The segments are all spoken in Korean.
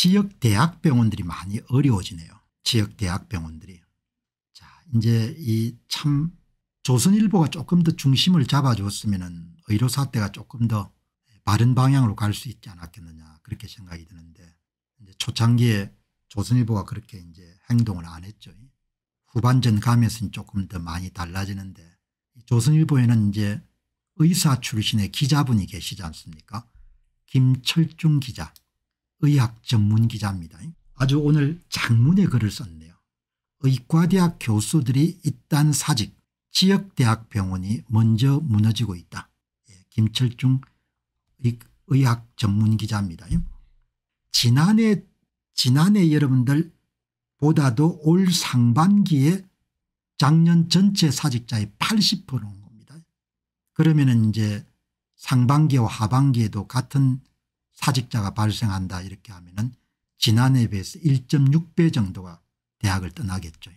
지역 대학병원들이 많이 어려워지네요. 지역 대학병원들이. 자 이제 이 참 조선일보가 조금 더 중심을 잡아줬으면 의료사태가 조금 더 바른 방향으로 갈 수 있지 않았겠느냐 그렇게 생각이 드는데 초창기에 조선일보가 그렇게 이제 행동을 안 했죠. 후반전 가면서는 조금 더 많이 달라지는데 조선일보에는 이제 의사 출신의 기자분이 계시지 않습니까 김철중 기자 의학 전문 기자입니다. 아주 오늘 장문의 글을 썼네요. 의과대학 교수들이 있단 사직 지역대학병원이 먼저 무너지고 있다. 예, 김철중 의학 전문 기자입니다. 지난해 지난해 여러분들 보다도 올 상반기에 작년 전체 사직자의 80%인 겁니다. 그러면 이제 상반기와 하반기에도 같은 사직자가 발생한다 이렇게 하면은 지난해에 비해서 1.6배 정도가 대학을 떠나겠죠.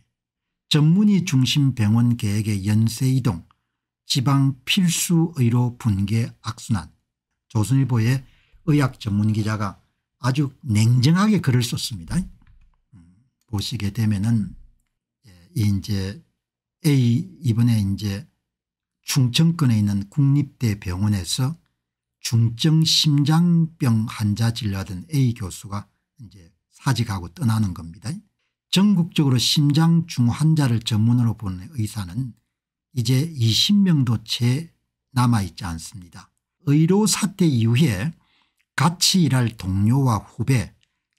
전문의 중심 병원 계획의 연쇄 이동, 지방 필수 의료 분계 악순환. 조선일보의 의학 전문 기자가 아주 냉정하게 글을 썼습니다. 음, 보시게 되면은 예, 이제 A 이번에 이제 충청권에 있는 국립대 병원에서 중증 심장병 환자 진료하던 A 교수가 이제 사직하고 떠나는 겁니다. 전국적으로 심장 중환자를 전문으로 보는 의사는 이제 20명도 채 남아있지 않습니다. 의료 사태 이후에 같이 일할 동료와 후배,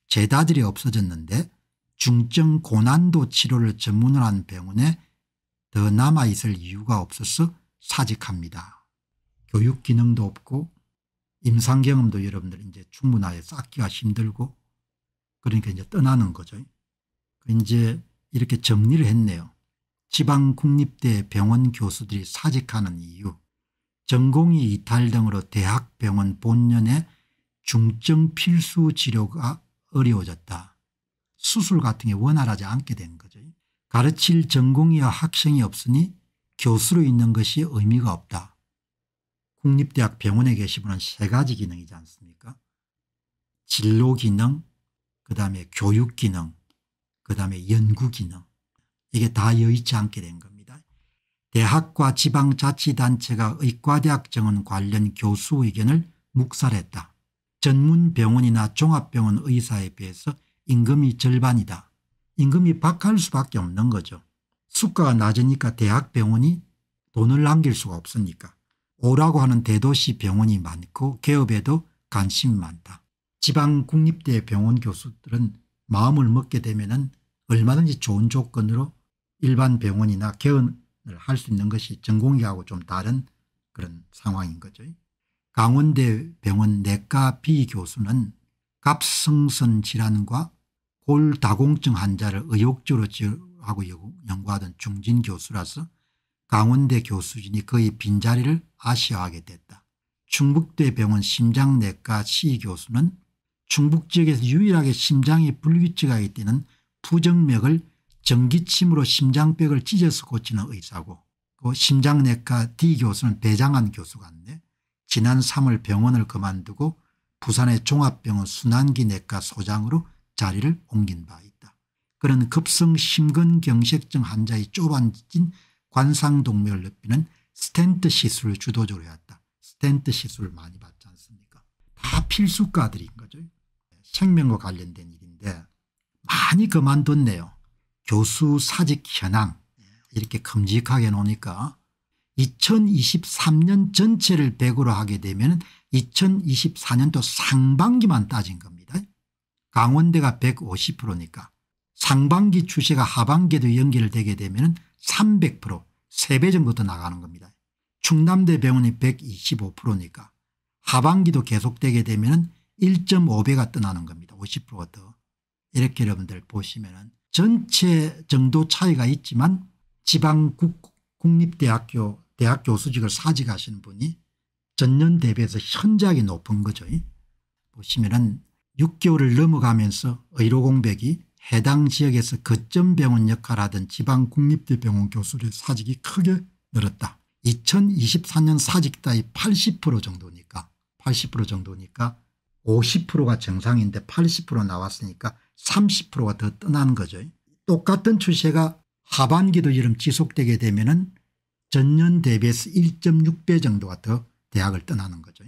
제자들이 없어졌는데 중증 고난도 치료를 전문으로 한 병원에 더 남아있을 이유가 없어서 사직합니다. 교육 기능도 없고 임상 경험도 여러분들 이제 충분하게 쌓기가 힘들고 그러니까 이제 떠나는 거죠. 이제 이렇게 정리를 했네요. 지방 국립대 병원 교수들이 사직하는 이유 전공이 이탈 등으로 대학 병원 본연의 중증 필수 치료가 어려워졌다. 수술 같은 게 원활하지 않게 된 거죠. 가르칠 전공이야 학생이 없으니 교수로 있는 것이 의미가 없다. 국립대학 병원에 계시면 세 가지 기능이지 않습니까 진로 기능 그 다음에 교육 기능 그 다음에 연구 기능 이게 다 여의치 않게 된 겁니다. 대학과 지방자치단체가 의과대학 정원 관련 교수 의견을 묵살했다. 전문 병원이나 종합병원 의사에 비해서 임금이 절반이다. 임금이 박할 수밖에 없는 거죠. 수가가 낮으니까 대학병원이 돈을 남길 수가 없으니까. 오라고 하는 대도시 병원이 많고 개업에도 관심이 많다. 지방 국립대 병원 교수들은 마음을 먹게 되면 얼마든지 좋은 조건으로 일반 병원이나 개원을 할 수 있는 것이 전공의하고 좀 다른 그런 상황인 거죠. 강원대 병원 내과 비 교수는 갑성선 질환과 골다공증 환자를 의욕적으로 하고 연구하던 중진 교수라서 강원대 교수진이 거의 빈자리를 아시아하게 됐다. 충북대 병원 심장내과 시 교수는 충북 지역에서 유일하게 심장이 불규칙하게 뛰는 부정맥을 전기침으로 심장벽을 찢어서 고치는 의사고 그 심장내과 D 교수는 배장한 교수 같네. 지난 3월 병원을 그만두고 부산의 종합병원 순환기 내과 소장으로 자리를 옮긴 바 있다. 그런 급성 심근경색증 환자의 좁아진 관상동맥넓히는 스탠트 시술을 주도적으로 해왔다. 스탠트 시술 많이 받지 않습니까? 다 필수과들인 거죠. 생명과 관련된 일인데 많이 그만뒀네요. 교수 사직 현황 이렇게 큼직하게 놓으니까 2023년 전체를 100으로 하게 되면 2024년도 상반기만 따진 겁니다. 강원대가 150%니까 상반기 추세가 하반기에도 연결되게 되면 300% 3배 정도 더 나가는 겁니다. 충남대 병원이 125%니까 하반기도 계속되게 되면 1.5배가 떠나는 겁니다. 50%가 더. 이렇게 여러분들 보시면 은 전체 정도 차이가 있지만 지방 국립대학교 대학 교수직을 사직하신 분이 전년 대비해서 현저하게 높은 거죠. 보시면 은 6개월을 넘어가면서 의료공백이 해당 지역에서 거점 병원 역할하던 지방 국립대 병원 교수의 사직이 크게 늘었다. 2024년 사직 따위 80% 정도니까 80% 정도니까 50%가 정상인데 80% 나왔으니까 30%가 더떠나는 거죠. 똑같은 추세가 하반기도처럼 지속되게 되면 은 전년 대비해서 1.6배 정도가 더 대학을 떠나는 거죠.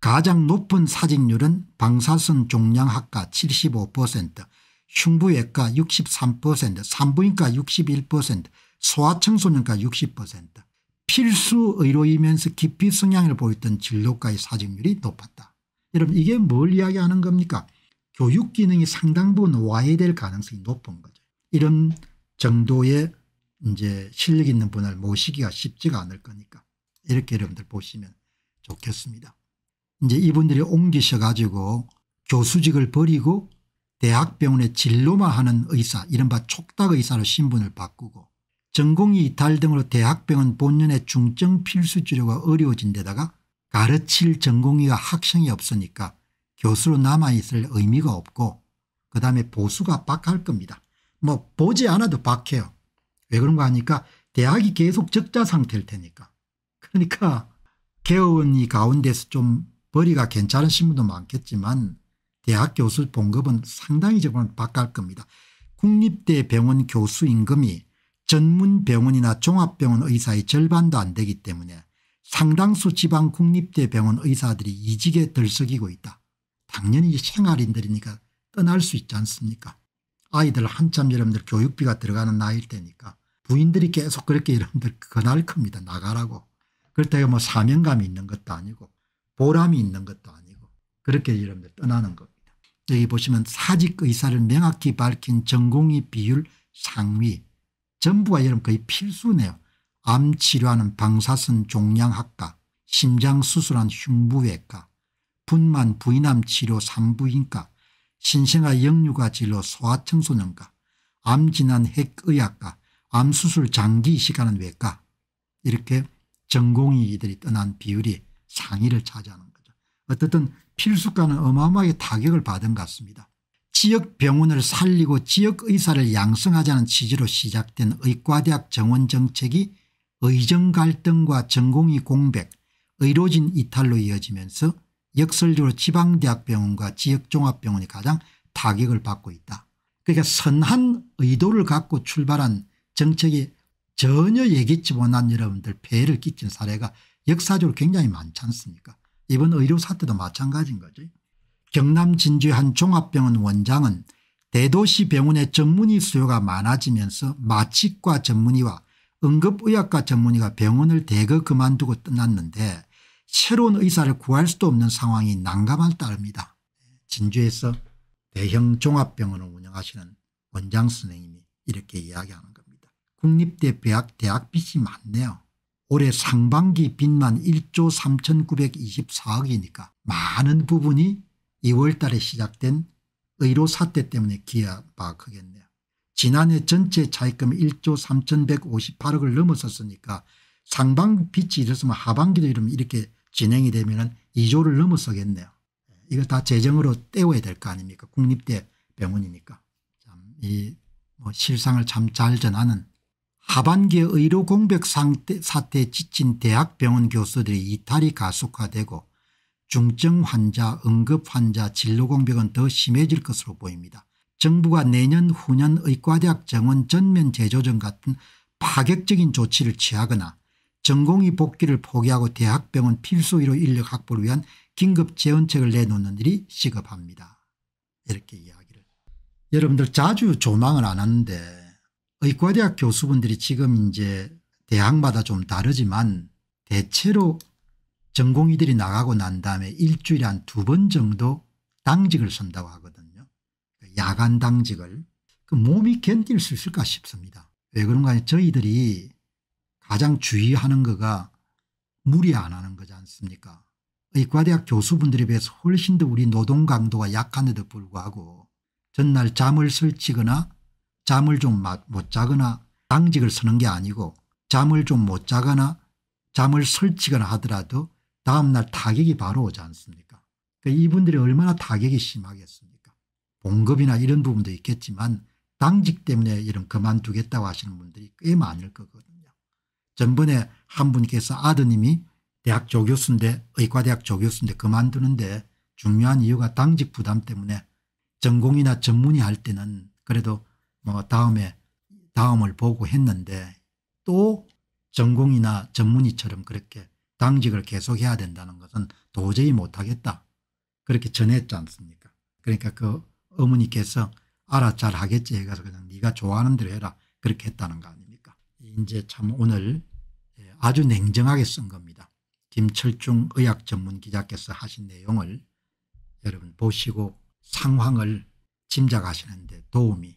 가장 높은 사직률은 방사선 종양학과 75% 흉부외과 63% 산부인과 61% 소아청소년과 60% 필수 의료이면서 깊이 성향을 보였던 진료과의 사직률이 높았다. 여러분 이게 뭘 이야기하는 겁니까 교육 기능이 상당 부분 와해될 가능성이 높은 거죠. 이런 정도의 이제 실력 있는 분을 모시기가 쉽지가 않을 거니까 이렇게 여러분들 보시면 좋겠습니다. 이제 이분들이 옮기셔 가지고 교수직을 버리고 대학병원의 진료만 하는 의사 이른바 촉닥의사로 신분을 바꾸고 전공이 이탈 등으로 대학병원 본연의 중증 필수치료가 어려워진 데다가 가르칠 전공의가 학생이 없으니까 교수로 남아있을 의미가 없고 그 다음에 보수가 박할 겁니다. 뭐 보지 않아도 박해요. 왜 그런가 하니까 대학이 계속 적자 상태일 테니까. 그러니까 개원이 가운데서 좀 벌이가 괜찮으신 분도 많겠지만 대학 교수 봉급은 상당히 적으면 바깥 겁니다. 국립대 병원 교수 임금이 전문 병원이나 종합병원 의사의 절반도 안 되기 때문에 상당수 지방 국립대 병원 의사들이 이직에 들썩이고 있다. 당연히 생활인들이니까 떠날 수 있지 않습니까 아이들 한참 여러분들 교육비가 들어가는 나이일 때니까 부인들이 계속 그렇게 여러분들 그날 겁니다. 나가라고. 그렇다고 뭐 사명감이 있는 것도 아니고 보람이 있는 것도 아니고 그렇게 여러분들 떠나는 것. 여기 보시면 사직 의사를 명확히 밝힌 전공의 비율 상위 전부가 여러분 거의 필수네요. 암 치료하는 방사선 종양학과 심장수술한 흉부외과 분만 부인암 치료 산부인과 신생아 영유아 진료 소아청소년과 암 진단 핵의학과 암수술 장기 이식하 외과 이렇게 전공의들이 떠난 비율이 상위를 차지하는 거죠. 어쨌든 필수과는 어마어마하게 타격을 받은 것 같습니다. 지역 병원을 살리고 지역 의사를 양성하자는 취지로 시작된 의과대학 정원 정책이 의정 갈등과 전공의 공백, 의료진 이탈로 이어지면서 역설적으로 지방대학병원과 지역종합병원이 가장 타격을 받고 있다. 그러니까 선한 의도를 갖고 출발한 정책이 전혀 예기치 못한 여러분들 폐해를 끼친 사례가 역사적으로 굉장히 많지 않습니까 이번 의료 사태도 마찬가지인 거죠. 경남 진주 한 종합병원 원장은 대도시 병원의 전문의 수요가 많아지면서 마취과 전문의와 응급의학과 전문의가 병원을 대거 그만두고 떠났는데 새로운 의사를 구할 수도 없는 상황이 난감할 따릅니다. 진주에서 대형 종합병원을 운영하시는 원장 선생님이 이렇게 이야기하는 겁니다. 국립대 대학, 대학 빚이 많네요. 올해 상반기 빚만 1조 3924억이니까 많은 부분이 2월 달에 시작된 의료 사태 때문에 기여가 크겠네요. 지난해 전체 차입금 1조 3158억을 넘어섰으니까 상반기 빚이 이랬으면 하반기도 이러면 이렇게 진행이 되면 2조를 넘어서겠네요. 이거 다 재정으로 떼워야 될 거 아닙니까 국립대 병원이니까. 참이뭐 실상을 참 잘 전하는 하반기 의료 공백 사태에 지친 대학병원 교수들이 이탈이 가속화되고 중증 환자 응급 환자 진료 공백은 더 심해질 것으로 보입니다. 정부가 내년 후년 의과대학 정원 전면 재조정 같은 파격적인 조치를 취하거나 전공의 복귀를 포기하고 대학병원 필수의료 인력 확보를 위한 긴급 재원책을 내놓는 일이 시급합니다. 이렇게 이야기를. 여러분들 자주 조망을 안 하는데 의과대학 교수분들이 지금 이제 대학마다 좀 다르지만 대체로 전공의들이 나가고 난 다음에 일주일에 한 두 번 정도 당직을 쓴다고 하거든요. 그러니까 야간 당직을. 그 몸이 견딜 수 있을까 싶습니다. 왜 그런가 하면 저희들이 가장 주의하는 거가 무리 안 하는 거지 않습니까 의과대학 교수분들에 비해서 훨씬 더 우리 노동 강도가 약한데도 불구하고 전날 잠을 설치거나 잠을 좀 못 자거나 당직을 서는 게 아니고 잠을 좀 못 자거나 잠을 설치거나 하더라도 다음날 타격이 바로 오지 않습니까 그러니까 이분들이 얼마나 타격이 심하겠습니까 봉급이나 이런 부분도 있겠지만 당직 때문에 이런 그만두겠다고 하시는 분들이 꽤 많을 거거든요. 전번에 한 분께서 아드님이 대학 조교수인데 의과대학 조교수인데 그만두는데 중요한 이유가 당직 부담 때문에 전공이나 전문의할 때는 그래도 뭐 다음에 다음을 보고 했는데 또 전공이나 전문의처럼 그렇게 당직을 계속해야 된다는 것은 도저히 못하겠다. 그렇게 전했지 않습니까 그러니까 그 어머니께서 알아 잘 하겠지 해가서 그냥 네가 좋아하는 대로 해라 그렇게 했다는 거 아닙니까 이제 참 오늘 예, 아주 냉정하게 쓴 겁니다. 김철중 의학전문기자께서 하신 내용을 여러분 보시고 상황을 짐작하시는데 도움이